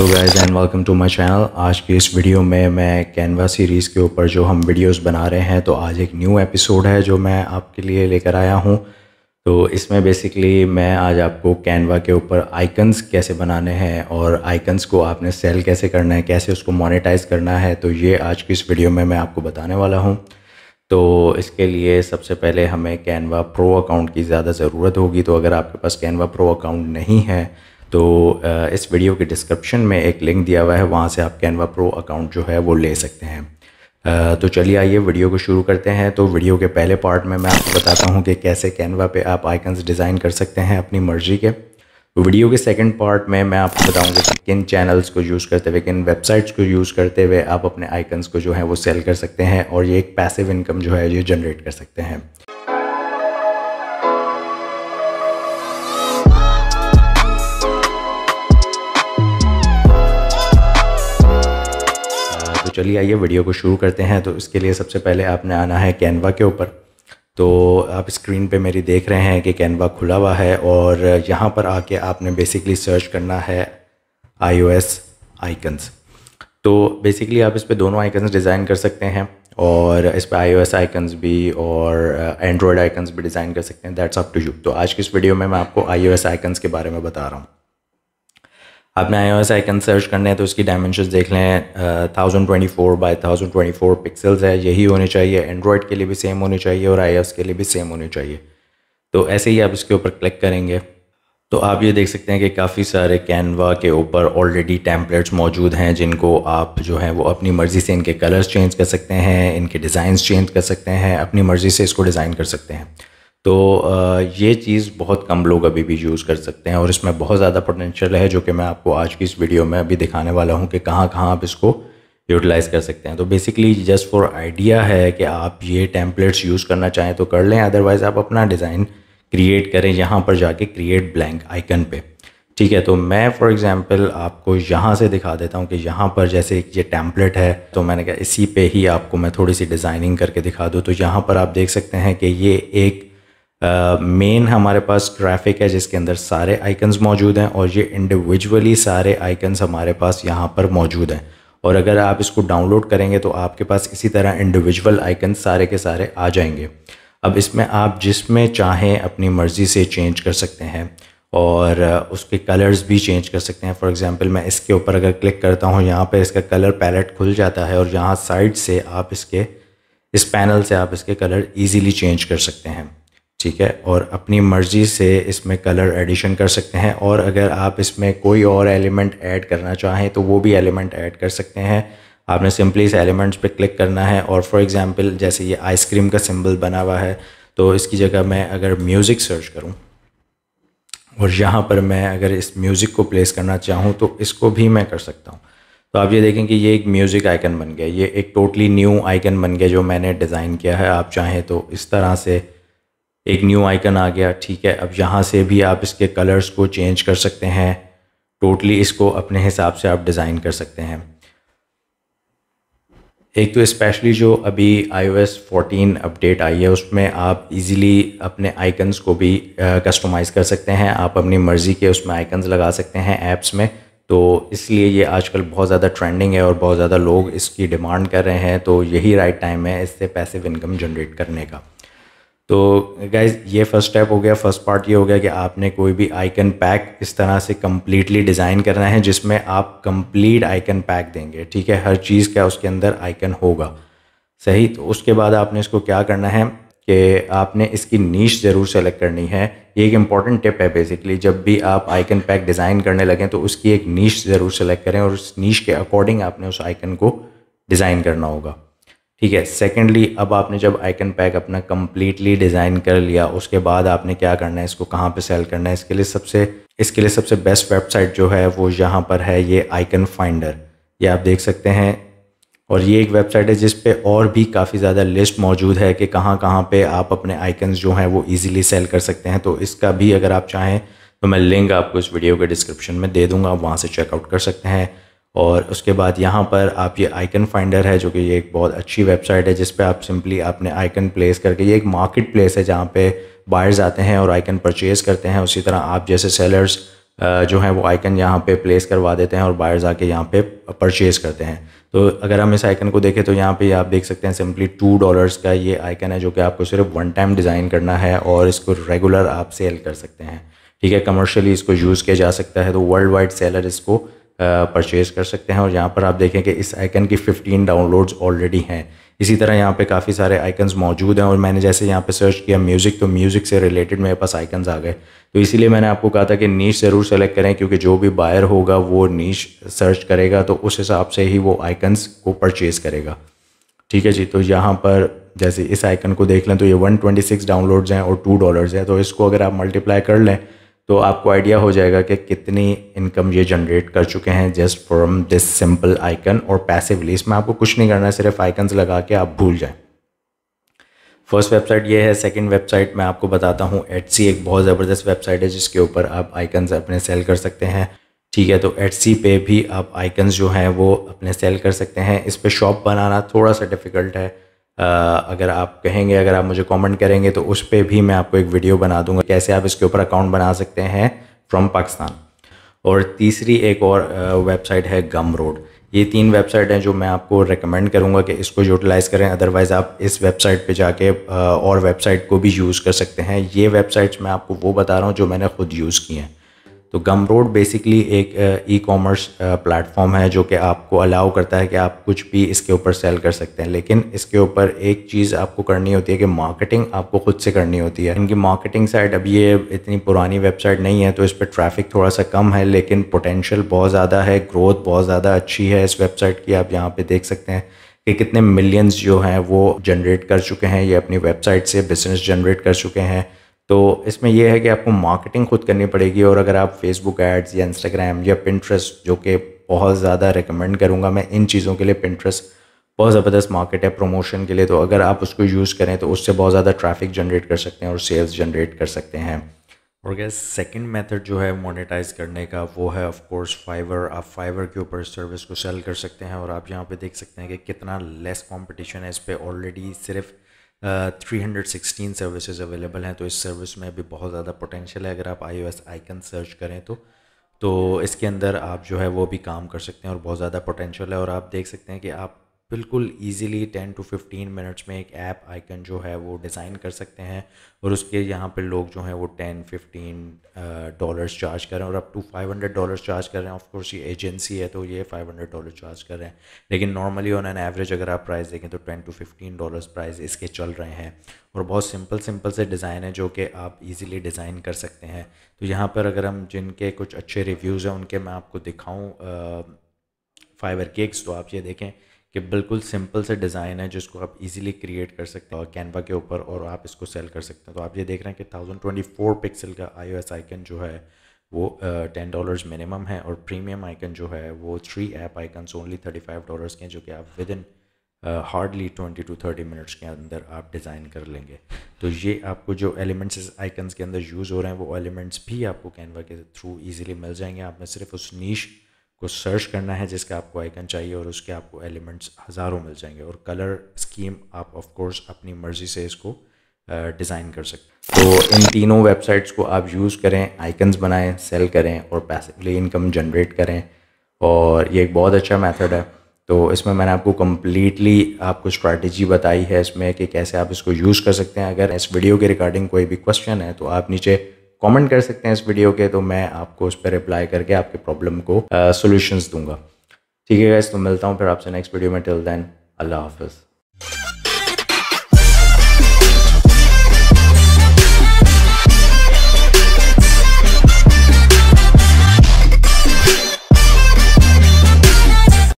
hello guys and welcome to my channel आज की इस वीडियो में मैं कैनवा सीरीज़ के ऊपर जो हम वीडियोस बना रहे हैं तो आज एक न्यू एपिसोड है जो मैं आपके लिए लेकर आया हूं तो इसमें बेसिकली मैं आज आपको कैनवा के ऊपर आइकन्स कैसे बनाने हैं और आइकन्स को आपने सेल कैसे करना है कैसे उसको मोनिटाइज करना है तो ये आज की इस वीडियो में मैं आपको बताने वाला हूँ तो इसके लिए सबसे पहले हमें कैनवा प्रो अकाउंट की ज़्यादा ज़रूरत होगी तो अगर आपके पास कैनवा प्रो अकाउंट नहीं है तो इस वीडियो के डिस्क्रिप्शन में एक लिंक दिया हुआ है वहाँ से आप कैनवा प्रो अकाउंट जो है वो ले सकते हैं तो चलिए आइए वीडियो को शुरू करते हैं तो वीडियो के पहले पार्ट में मैं आपको बताता हूँ कि कैसे कैनवा पे आप आइकन्स डिज़ाइन कर सकते हैं अपनी मर्ज़ी के वीडियो के सेकंड पार्ट में मैं आपको बताऊँगा कि किन चैनल्स को यूज़ करते हुए किन वेबसाइट्स को यूज़ करते हुए आप अपने आइकन्स को जो है वो सेल कर सकते हैं और ये एक पैसिव इनकम जो है ये जनरेट कर सकते हैं तो चलिए आइए वीडियो को शुरू करते हैं तो इसके लिए सबसे पहले आपने आना है कैनवा के ऊपर तो आप स्क्रीन पे मेरी देख रहे हैं कि कैनवा खुला हुआ है और यहाँ पर आके आपने बेसिकली सर्च करना है आई ओ एस आइकन्स तो बेसिकली आप इस पर दोनों आइकन्स डिज़ाइन कर सकते हैं और इस पर आई ओ एस आइकन्स भी और एंड्रॉयड uh, आइकन्स भी डिज़ाइन कर सकते हैं दैट्स अप टू यू तो आज की इस वीडियो में मैं आपको आई ओ एस आइकन्स के बारे में बता रहा हूँ आपने I O S icon search करने हैं तो इसकी डायमेंशन देख लें thousand twenty four by thousand twenty four pixels है यही होने चाहिए एंड्रॉयड के लिए भी सेम होने चाहिए और आई के लिए भी सेम होने चाहिए तो ऐसे ही आप इसके ऊपर क्लिक करेंगे तो आप ये देख सकते हैं कि काफ़ी सारे कैनवा के ऊपर ऑलरेडी टैंपलेट्स मौजूद हैं जिनको आप जो है वो अपनी मर्ज़ी से इनके कलर्स चेंज कर सकते हैं इनके डिज़ाइन चेंज कर सकते हैं अपनी मर्ज़ी से इसको डिज़ाइन कर सकते हैं तो ये चीज़ बहुत कम लोग अभी भी यूज़ कर सकते हैं और इसमें बहुत ज़्यादा पोटेंशियल है जो कि मैं आपको आज की इस वीडियो में अभी दिखाने वाला हूँ कि कहाँ कहाँ आप इसको यूटिलाइज़ कर सकते हैं तो बेसिकली जस्ट फॉर आइडिया है कि आप ये टेम्पलेट्स यूज़ करना चाहें तो कर लें अदरवाइज़ आप अपना डिज़ाइन क्रिएट करें यहाँ पर जाके क्रिएट ब्लैंक आइकन पे ठीक है तो मैं फॉर एग्ज़ाम्पल आपको यहाँ से दिखा देता हूँ कि यहाँ पर जैसे ये टैम्पलेट है तो मैंने कहा इसी पे ही आपको मैं थोड़ी सी डिज़ाइनिंग करके दिखा दूँ तो यहाँ पर आप देख सकते हैं कि ये एक मेन uh, हमारे पास ट्रैफिक है जिसके अंदर सारे आइकन्स मौजूद हैं और ये इंडिविजुअली सारे आइकन्स हमारे पास यहाँ पर मौजूद हैं और अगर आप इसको डाउनलोड करेंगे तो आपके पास इसी तरह इंडिविजुअल आइकन सारे के सारे आ जाएंगे अब इसमें आप जिसमें चाहें अपनी मर्ज़ी से चेंज कर सकते हैं और उसके कलर्स भी चेंज कर सकते हैं फॉर एग्ज़ाम्पल मैं इसके ऊपर अगर क्लिक करता हूँ यहाँ पर इसका कलर पैलेट खुल जाता है और यहाँ साइड से आप इसके इस पैनल से आप इसके कलर ईज़िली चेंज कर सकते हैं ठीक है और अपनी मर्ज़ी से इसमें कलर एडिशन कर सकते हैं और अगर आप इसमें कोई और एलिमेंट ऐड करना चाहें तो वो भी एलिमेंट ऐड कर सकते हैं आपने सिंपली इस एलिमेंट्स पे क्लिक करना है और फॉर एग्ज़ाम्पल जैसे ये आइसक्रीम का सिंबल बना हुआ है तो इसकी जगह मैं अगर म्यूज़िक सर्च करूँ और यहाँ पर मैं अगर इस म्यूज़िक को प्लेस करना चाहूँ तो इसको भी मैं कर सकता हूँ तो आप ये देखें कि ये एक म्यूज़िक आइकन बन गया ये एक टोटली न्यू आइकन बन गया जो मैंने डिज़ाइन किया है आप चाहें तो इस तरह से एक न्यू आइकन आ गया ठीक है अब यहाँ से भी आप इसके कलर्स को चेंज कर सकते हैं टोटली इसको अपने हिसाब से आप डिज़ाइन कर सकते हैं एक तो स्पेशली जो अभी iOS 14 अपडेट आई है उसमें आप इजीली अपने आइकन्स को भी कस्टमाइज़ कर सकते हैं आप अपनी मर्ज़ी के उसमें आइकन्स लगा सकते हैं ऐप्स में तो इसलिए ये आजकल बहुत ज़्यादा ट्रेंडिंग है और बहुत ज़्यादा लोग इसकी डिमांड कर रहे हैं तो यही राइट टाइम है इससे पैसिव इनकम जनरेट करने का तो गाइज ये फर्स्ट स्टेप हो गया फर्स्ट पार्ट ये हो गया कि आपने कोई भी आइकन पैक इस तरह से कम्प्लीटली डिज़ाइन करना है जिसमें आप कम्प्लीट आइकन पैक देंगे ठीक है हर चीज़ का उसके अंदर आइकन होगा सही तो उसके बाद आपने इसको क्या करना है कि आपने इसकी नीच ज़रूर सेलेक्ट करनी है ये एक इम्पॉर्टेंट टिप है बेसिकली जब भी आप आइकन पैक डिज़ाइन करने लगें तो उसकी एक नीच ज़रूर सेलेक्ट करें और उस नीच के अकॉर्डिंग आपने उस आइकन को डिज़ाइन करना होगा ठीक है सेकेंडली अब आपने जब आइकन पैक अपना कम्प्लीटली डिज़ाइन कर लिया उसके बाद आपने क्या करना है इसको कहाँ पे सेल करना है इसके लिए सबसे इसके लिए सबसे बेस्ट वेबसाइट जो है वो यहाँ पर है ये आइकन फाइंडर ये आप देख सकते हैं और ये एक वेबसाइट है जिस पे और भी काफ़ी ज़्यादा लिस्ट मौजूद है कि कहाँ कहाँ पे आप अपने आइकन जो हैं वो ईजिली सेल कर सकते हैं तो इसका भी अगर आप चाहें तो मैं लिंक आपको इस वीडियो के डिस्क्रिप्शन में दे दूँगा आप वहाँ से चेकआउट कर सकते हैं और उसके बाद यहाँ पर आप ये आइकन फाइंडर है जो कि ये एक बहुत अच्छी वेबसाइट है जिस पर आप सिंपली अपने आइकन प्लेस करके ये एक मार्केट प्लेस है जहाँ पे बायर्स आते हैं और आइकन परचेज़ करते हैं उसी तरह आप जैसे सेलर्स जो हैं वो आइकन यहाँ पे प्लेस करवा देते हैं और बायर्स आके यहाँ पे परचेज़ करते हैं तो अगर हम इस आइकन को देखें तो यहाँ पर आप देख सकते हैं सिंपली टू डॉलर्स का ये आइकन है जो कि आपको सिर्फ वन टाइम डिज़ाइन करना है और इसको रेगुलर आप सेल कर सकते हैं ठीक है कमर्शली इसको यूज़ किया जा सकता है तो वर्ल्ड वाइड सेलर इसको परचेज़ कर सकते हैं और यहाँ पर आप देखें कि इस आइकन की 15 डाउनलोड्स ऑलरेडी हैं इसी तरह यहाँ पे काफ़ी सारे आइकन्स मौजूद हैं और मैंने जैसे यहाँ पे सर्च किया म्यूज़िक तो म्यूज़िक से रिलेटेड मेरे पास आइकन्स आ गए तो इसीलिए मैंने आपको कहा था कि नीच ज़रूर सेलेक्ट करें क्योंकि जो भी बायर होगा वो नीच सर्च करेगा तो उस हिसाब से ही वो आइकन्स को परचेज़ करेगा ठीक है जी तो यहाँ पर जैसे इस आइकन को देख लें तो ये वन डाउनलोड्स हैं और टू डॉलर्स हैं तो इसको अगर आप मल्टीप्लाई कर लें तो आपको आइडिया हो जाएगा कि कितनी इनकम ये जनरेट कर चुके हैं just from this simple icon और पैसिवली इसमें आपको कुछ नहीं करना है सिर्फ आइकन्स लगा के आप भूल जाएं फर्स्ट वेबसाइट ये है सेकंड वेबसाइट मैं आपको बताता हूँ एट्सी एक बहुत ज़बरदस्त वेबसाइट है जिसके ऊपर आप आइकन्स अपने सेल कर सकते हैं ठीक है तो एट्सी पे भी आप आइकन्स जो हैं वो अपने सेल कर सकते हैं इस पर शॉप बनाना थोड़ा सा डिफ़िकल्ट है अगर आप कहेंगे अगर आप मुझे कमेंट करेंगे तो उस पर भी मैं आपको एक वीडियो बना दूंगा कैसे आप इसके ऊपर अकाउंट बना सकते हैं फ्रॉम पाकिस्तान और तीसरी एक और वेबसाइट है गम रोड ये तीन वेबसाइट हैं जो मैं आपको रेकमेंड करूँगा कि इसको यूटिलाइज़ करें अदरवाइज़ आप इस वेबसाइट पे जाके और वेबसाइट को भी यूज़ कर सकते हैं ये वेबसाइट्स मैं आपको वो बता रहा हूँ जो मैंने ख़ुद यूज़ की हैं तो गम रोड बेसिकली एक ई कॉमर्स प्लेटफॉर्म है जो कि आपको अलाउ करता है कि आप कुछ भी इसके ऊपर सेल कर सकते हैं लेकिन इसके ऊपर एक चीज़ आपको करनी होती है कि मार्केटिंग आपको खुद से करनी होती है इनकी मार्केटिंग साइड अब ये इतनी पुरानी वेबसाइट नहीं है तो इस पर ट्रैफिक थोड़ा सा कम है लेकिन पोटेंशियल बहुत ज़्यादा है ग्रोथ बहुत ज़्यादा अच्छी है इस वेबसाइट की आप यहाँ पर देख सकते हैं कि कितने मिलियंस जो हैं वो जनरेट कर चुके हैं ये अपनी वेबसाइट से बिजनेस जनरेट कर चुके हैं तो इसमें यह है कि आपको मार्केटिंग खुद करनी पड़ेगी और अगर आप फेसबुक एड्स या इंस्टाग्राम या पिंट्रेस्ट जो कि बहुत ज़्यादा रिकमेंड करूँगा मैं इन चीज़ों के लिए पिंट्रेस्ट बहुत ज़बरदस्त मार्केट है प्रमोशन के लिए तो अगर आप उसको यूज़ करें तो उससे बहुत ज़्यादा ट्रैफिक जनरेट कर सकते हैं और सेल्स जनरेट कर सकते हैं और गैस सेकेंड मेथड जो है मोनेटाइज करने का वो है ऑफ कोर्स फाइवर आप फाइवर के ऊपर सर्विस को सेल कर सकते हैं और आप यहाँ पे देख सकते हैं कि कितना लेस कंपटीशन है इस पर ऑलरेडी सिर्फ three hundred sixteen services available हैं तो इस सर्विस में भी बहुत ज़्यादा पोटेंशियल है अगर आप I O S icon search करें तो तो इसके अंदर आप जो है वो भी काम कर सकते हैं और बहुत ज़्यादा पोटेंशियल है और आप देख सकते हैं कि आप बिल्कुल easily ten to fifteen minutes में एक ऐप आइकन जो है वो डिज़ाइन कर सकते हैं और उसके यहाँ पर लोग जो हैं वो टेन फिफ्टीन डॉलर्स चार्ज कर रहे हैं और up to five hundred dollars charge कर रहे हैं ऑफकोर्स ये एजेंसी है तो ये फाइव हंड्रेड डॉलर चार्ज कर रहे हैं लेकिन नॉर्मली ऑन एन एवरेज अगर आप प्राइस देखें तो ten to fifteen dollars price इसके चल रहे हैं और बहुत सिंपल सिंपल से डिज़ाइन है जो कि आप इजीली डिज़ाइन कर सकते हैं तो यहाँ पर अगर हम जिनके कुछ अच्छे रिव्यूज़ हैं उनके मैं आपको दिखाऊँ फाइबर केक्स तो आप ये देखें कि बिल्कुल सिंपल से डिज़ाइन है जिसको आप इजीली क्रिएट कर सकते हैं कैनवा के ऊपर और आप इसको सेल कर सकते हैं तो आप ये देख रहे हैं कि थाउजेंड ट्वेंटी फोर पिक्सल का आई आइकन जो है वो टेन डॉलर्स मिनिमम है और प्रीमियम आइकन जो है वो three app icons only thirty five dollars के हैं जो कि आप within hardly twenty to thirty minutes के अंदर आप डिज़ाइन कर लेंगे तो ये आपको जो एलिमेंट्स इस आइकन्स के अंदर यूज़ हो रहे हैं वो एलिमेंट्स भी आपको कैनवा के थ्रू ईजिली मिल जाएंगे आपने सिर्फ उस नीश को सर्च करना है जिसका आपको आइकन चाहिए और उसके आपको एलिमेंट्स हज़ारों मिल जाएंगे और कलर स्कीम आप ऑफ कोर्स अपनी मर्ज़ी से इसको डिज़ाइन कर सकते हैं तो इन तीनों वेबसाइट्स को आप यूज़ करें आइकन्स बनाएं सेल करें और पैसिवली इनकम जनरेट करें और ये एक बहुत अच्छा मेथड है तो इसमें मैंने आपको कम्प्लीटली आपको स्ट्रैटेजी बताई है इसमें कि कैसे आप इसको यूज़ कर सकते हैं अगर इस वीडियो के रिगार्डिंग कोई भी क्वेश्चन है तो आप नीचे कमेंट कर सकते हैं इस वीडियो के तो मैं आपको उस पर रिप्लाई करके आपके प्रॉब्लम को सोल्यूशंस uh, दूंगा ठीक है गैस तो मिलता हूँ फिर आपसे नेक्स्ट वीडियो में टिल देन अल्लाह हाफिज़